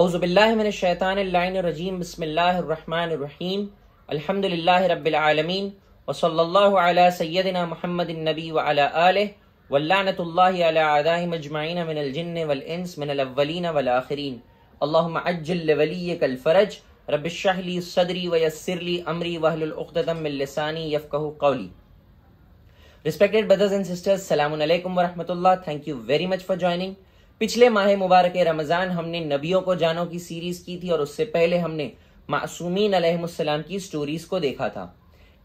अउज़बिल्लिमिनशैतानरजीम बसमीम अल्हम्दुलिल्लाह रब्बिलआलमीन व सल्लल्लाहु अला सय्यदिना मुहम्मदिन नबी व अला आलिहि वल्लानतुल्लाहि अला आदाहिम अजमईन मिनल जिन्न वल इंस मिनल अव्वलीन वल आखिरीन اللهم عجل لوليك الفرج رب اشرح لي صدري ويسر لي امري واحلل عقدة من لساني يفقهوا قولي Respected brothers and sisters, Assalamu alaikum wa rahmatullah. Thank you very much for joining. पिछले माह मुबारक रमज़ान हमने नबियों को जानो की सीरीज़ की थी और उससे पहले हमने मासूमीन की स्टोरीज़ को देखा था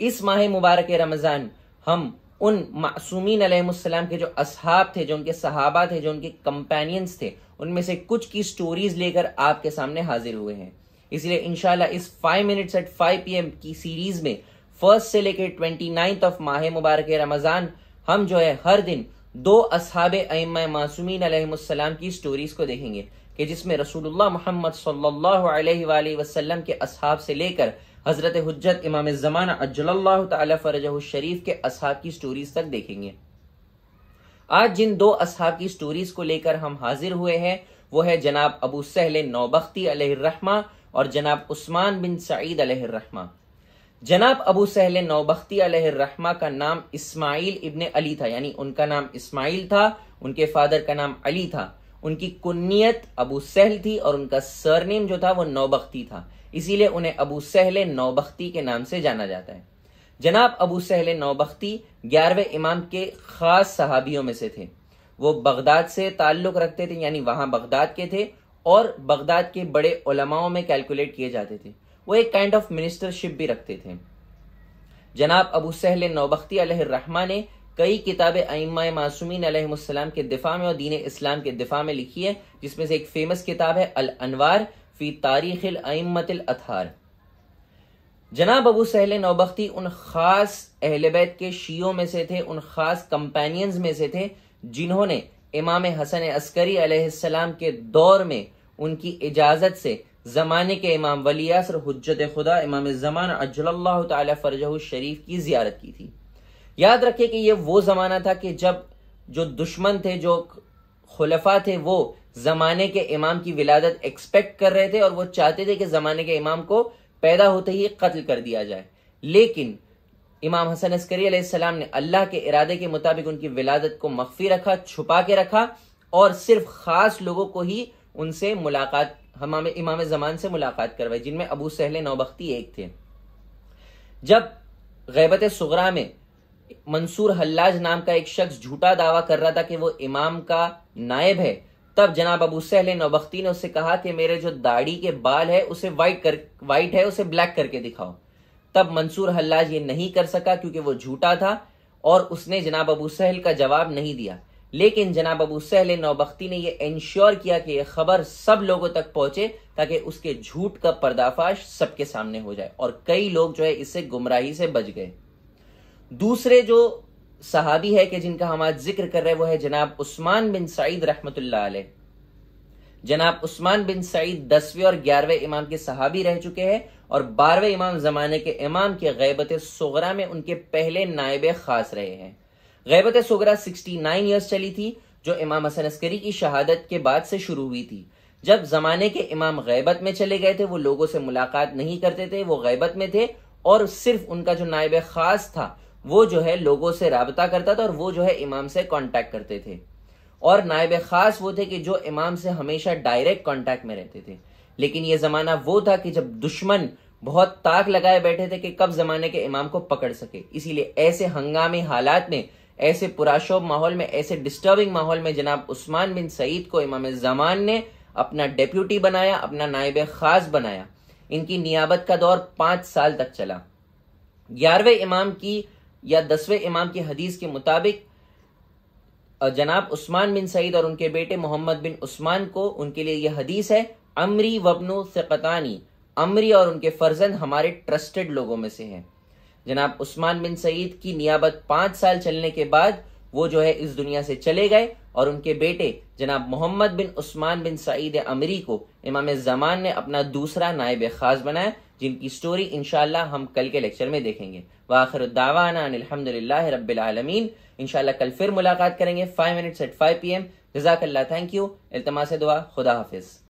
इस माह मुबारक रमज़ान हम उन मासूमीन के जो असहाब थे जो उनके सहाबा थे जो उनके कंपेनियंस थे उनमें से कुछ की स्टोरीज़ लेकर आपके सामने हाजिर हुए हैं इसलिए इनशाला इस five minutes at five P की सीरीज़ में फर्स्ट से लेकर ट्वेंटी नाइन्थ ऑफ माह मुबारक रमज़ान हम जो है हर दिन दो असहाब अम मासूमिन की स्टोरीज को देखेंगे कि जिसमें रसूल मोहम्मद सल्लल्लाहु के असहाब से लेकर हज़रत हजरत इमाम ज़माना अजल्लाह फरज शरीफ के असहाब की स्टोरीज तक देखेंगे आज जिन दो असहाब की स्टोरीज को लेकर हम हाजिर हुए हैं वो है जनाब अबू सहल नौबख्ती रहमा और जनाब उस्मान बिन सईद रहमा जनाब अबू सहल नौबख्ती रहमा का नाम इस्माइल इबन अली था यानी उनका नाम इस्माइल था उनके फादर का नाम अली था उनकी कुन्नीत अबू सहल थी और उनका सरनेम जो था वो नौबख्ती था इसीलिए उन्हें अबू सहल नौबख्ती के नाम से जाना जाता है जनाब अबू सहल नौबख्ती ग्यारहवें इमाम के खास सहाबियों में से थे वो बगदाद से ताल्लुक़ रखते थे यानी वहां बगदाद के थे और बगदाद के बड़े उलमाओं में कैलकुलेट किए जाते थे वो एक काइंड ऑफ मिनिस्टरशिप भी रखते थे जनाब अबू सहल नौबख्ती रहमा ने कई किताबें अम्मा मासूमिन अलैहिस्सलाम के दिफा में और दीन इस्लाम के दिफा में लिखी है जिसमें से एक फेमस किताब है अल अनवार फी तारीख अम्मत अथार जनाब अबू सहल नौबख्ती उन खास अहलबैत के शीयों में से थे उन खास कंपेनियंस में से थे जिन्होंने इमाम हसन अस्करी अलैहिस्सलाम के दौर में उनकी इजाज़त से ज़माने के इमाम वलियासर हजत खुदा इमाम ज़मान अजल्ला तरजह शरीफ की जियारत की थी याद रखे कि यह वो ज़माना था कि जब जो दुश्मन थे जो खुलफा थे वो ज़माने के इमाम की विलादत एक्सपेक्ट कर रहे थे और वो चाहते थे कि ज़माने के इमाम को पैदा होते ही कत्ल कर दिया जाए लेकिन इमाम हसन अस्करी सलाम ने अल्लाह के इरादे के मुताबिक उनकी विलादत को मख्फी रखा छुपा के रखा और सिर्फ ख़ास लोगों को ही उनसे मुलाकात हमाम इमाम जमान से मुलाकात करवाई जिनमें अबू सहल नौबख्ती एक थे जब गैबत सगरा में मंसूर हल्लाज नाम का एक शख्स झूठा दावा कर रहा था कि वो इमाम का नायब है तब जनाब अबू सहल नौबख्ती ने उससे कहा कि मेरे जो दाढ़ी के बाल है उसे वाइट कर वाइट है उसे ब्लैक करके दिखाओ तब मंसूर हल्लाज ये नहीं कर सका क्योंकि वो झूठा था और उसने जनाब अबू सहल का जवाब नहीं दिया लेकिन जनाब अबू सहल नौबख्ती ने यह इंश्योर किया कि यह खबर सब लोगों तक पहुंचे ताकि उसके झूठ का पर्दाफाश सबके सामने हो जाए और कई लोग जो है इससे गुमराही से बच गए दूसरे जो सहाबी है कि जिनका हम आज जिक्र कर रहे हैं वो है जनाब उस्मान बिन सईद रहमत जनाब उस्मान बिन सईद दसवें और ग्यारहवें इमाम के सहाबी रह चुके हैं और बारहवें इमाम जमाने के इमाम के गैबत सगरा में उनके पहले नायब खास रहे हैं गैबत सगरा 69 ईयर्स चली थी जो इमाम हसन अस्करी की शहादत के बाद से शुरू हुई थी जब जमाने के इमाम गैबत में चले गए थे वो लोगों से मुलाकात नहीं करते थे वो गैबत में थे और सिर्फ उनका जो नायब खास था वो जो है लोगों से रबता करता था और वो जो है इमाम से कांटेक्ट करते थे और नायब खास वो थे कि जो इमाम से हमेशा डायरेक्ट कांटेक्ट में रहते थे लेकिन ये ज़माना वो था कि जब दुश्मन बहुत ताक लगाए बैठे थे कि कब ज़माने के इमाम को पकड़ सके इसीलिए ऐसे हंगामी हालात में ऐसे पुराशोब माहौल में ऐसे डिस्टर्बिंग माहौल में जनाब उस्मान बिन सईद को इमाम जमान ने अपना डेप्यूटी बनाया अपना नायब खास बनाया इनकी नियाबत का दौर पांच साल तक चला ग्यारहवें इमाम की या दसवें इमाम की हदीस के मुताबिक जनाब उस्मान बिन सईद और उनके बेटे मोहम्मद बिन उस्मान को उनके लिए यह हदीस है अमरी वबनो सकतानी अमरी और उनके फर्जंद हमारे ट्रस्टेड लोगों में से हैं जनाब उस्मान बिन सईद की नियाबत पांच साल चलने के बाद वो जो है इस दुनिया से चले गए और उनके बेटे जनाब मोहम्मद बिन उस्मान बिन सईद अमरी को इमाम जमान ने अपना दूसरा नायब खास बनाया जिनकी स्टोरी इनशाला हम कल के लेक्चर में देखेंगे वाखिर दावाना रबीन इनशाला कल फिर मुलाकात करेंगे five minutes at five P M जजाक थैंक यू इल्तमा से दुआ खुदा हाफिज़